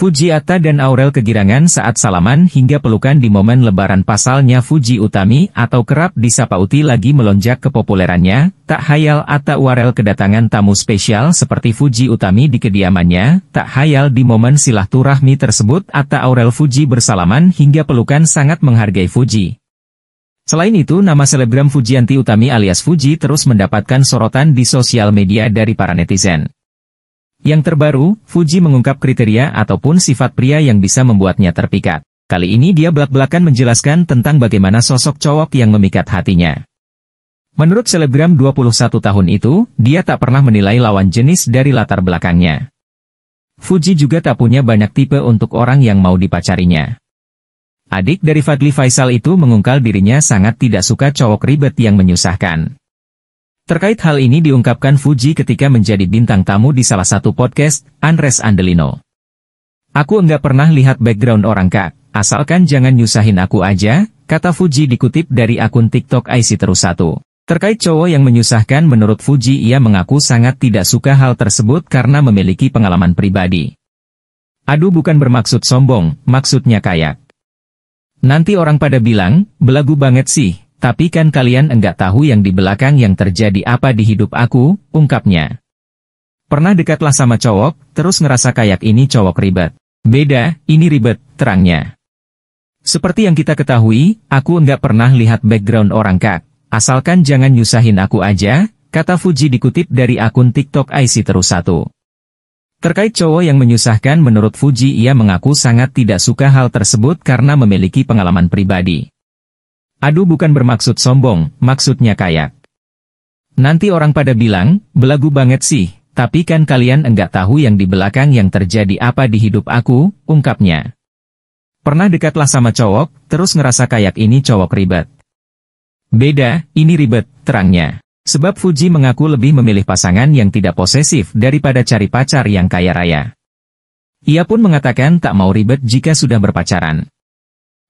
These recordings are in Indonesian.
Fuji Fujiata dan Aurel kegirangan saat salaman hingga pelukan di momen lebaran pasalnya Fuji Utami atau kerap disapa Uti lagi melonjak kepopulerannya, tak hayal Ata Warel kedatangan tamu spesial seperti Fuji Utami di kediamannya, tak hayal di momen silaturahmi tersebut Ata Aurel Fuji bersalaman hingga pelukan sangat menghargai Fuji. Selain itu nama selebgram Fujianti Utami alias Fuji terus mendapatkan sorotan di sosial media dari para netizen. Yang terbaru, Fuji mengungkap kriteria ataupun sifat pria yang bisa membuatnya terpikat. Kali ini dia belak-belakan menjelaskan tentang bagaimana sosok cowok yang memikat hatinya. Menurut selebgram 21 tahun itu, dia tak pernah menilai lawan jenis dari latar belakangnya. Fuji juga tak punya banyak tipe untuk orang yang mau dipacarinya. Adik dari Fadli Faisal itu mengungkal dirinya sangat tidak suka cowok ribet yang menyusahkan. Terkait hal ini diungkapkan Fuji ketika menjadi bintang tamu di salah satu podcast, Andres Andelino. Aku enggak pernah lihat background orang kak, asalkan jangan nyusahin aku aja, kata Fuji dikutip dari akun TikTok IC Terus satu. Terkait cowok yang menyusahkan menurut Fuji ia mengaku sangat tidak suka hal tersebut karena memiliki pengalaman pribadi. Aduh bukan bermaksud sombong, maksudnya kayak. Nanti orang pada bilang, belagu banget sih, tapi kan kalian enggak tahu yang di belakang yang terjadi apa di hidup aku, ungkapnya. Pernah dekatlah sama cowok, terus ngerasa kayak ini cowok ribet. Beda, ini ribet, terangnya. Seperti yang kita ketahui, aku enggak pernah lihat background orang kak. Asalkan jangan nyusahin aku aja, kata Fuji dikutip dari akun TikTok IC terus satu. Terkait cowok yang menyusahkan menurut Fuji ia mengaku sangat tidak suka hal tersebut karena memiliki pengalaman pribadi. Aduh bukan bermaksud sombong, maksudnya kayak. Nanti orang pada bilang, belagu banget sih, tapi kan kalian enggak tahu yang di belakang yang terjadi apa di hidup aku, ungkapnya. Pernah dekatlah sama cowok, terus ngerasa kayak ini cowok ribet. Beda, ini ribet, terangnya. Sebab Fuji mengaku lebih memilih pasangan yang tidak posesif daripada cari pacar yang kaya raya. Ia pun mengatakan tak mau ribet jika sudah berpacaran.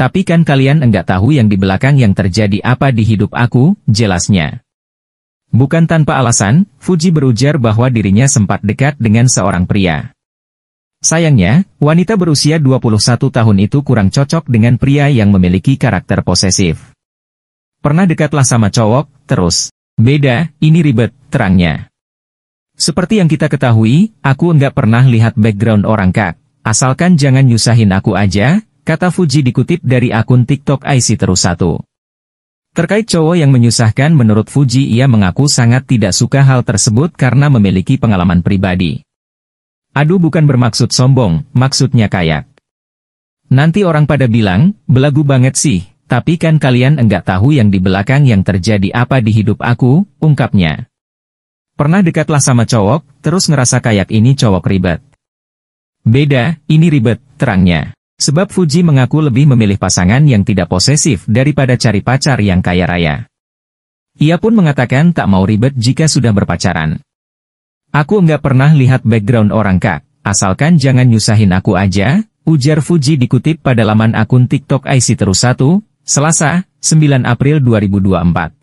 Tapi kan kalian enggak tahu yang di belakang yang terjadi apa di hidup aku, jelasnya. Bukan tanpa alasan, Fuji berujar bahwa dirinya sempat dekat dengan seorang pria. Sayangnya, wanita berusia 21 tahun itu kurang cocok dengan pria yang memiliki karakter posesif. Pernah dekatlah sama cowok, terus. Beda, ini ribet, terangnya. Seperti yang kita ketahui, aku enggak pernah lihat background orang kak. Asalkan jangan nyusahin aku aja, kata Fuji dikutip dari akun TikTok IC Terus Satu. Terkait cowok yang menyusahkan menurut Fuji ia mengaku sangat tidak suka hal tersebut karena memiliki pengalaman pribadi. Aduh bukan bermaksud sombong, maksudnya kayak. Nanti orang pada bilang, belagu banget sih, tapi kan kalian enggak tahu yang di belakang yang terjadi apa di hidup aku, ungkapnya. Pernah dekatlah sama cowok, terus ngerasa kayak ini cowok ribet. Beda, ini ribet, terangnya. Sebab Fuji mengaku lebih memilih pasangan yang tidak posesif daripada cari pacar yang kaya raya. Ia pun mengatakan tak mau ribet jika sudah berpacaran. Aku nggak pernah lihat background orang kak, asalkan jangan nyusahin aku aja, ujar Fuji dikutip pada laman akun TikTok IC Terus 1, Selasa, 9 April 2024.